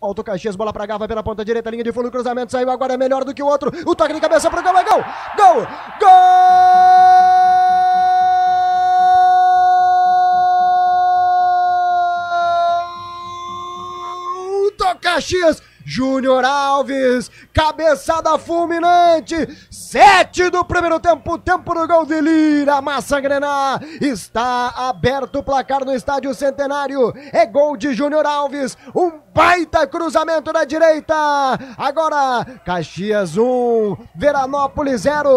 o Caxias, bola pra Gava pela ponta direita, linha de fundo, cruzamento saiu agora, é melhor do que o outro. O toque de cabeça pro gol, é gol! Gol! Gol! Caxias Júnior Alves, cabeçada fulminante, sete do primeiro tempo, tempo do gol de Lira, Massa grenar, está aberto o placar no estádio Centenário, é gol de Júnior Alves, um baita cruzamento na direita, agora Caxias 1, um, Veranópolis 0.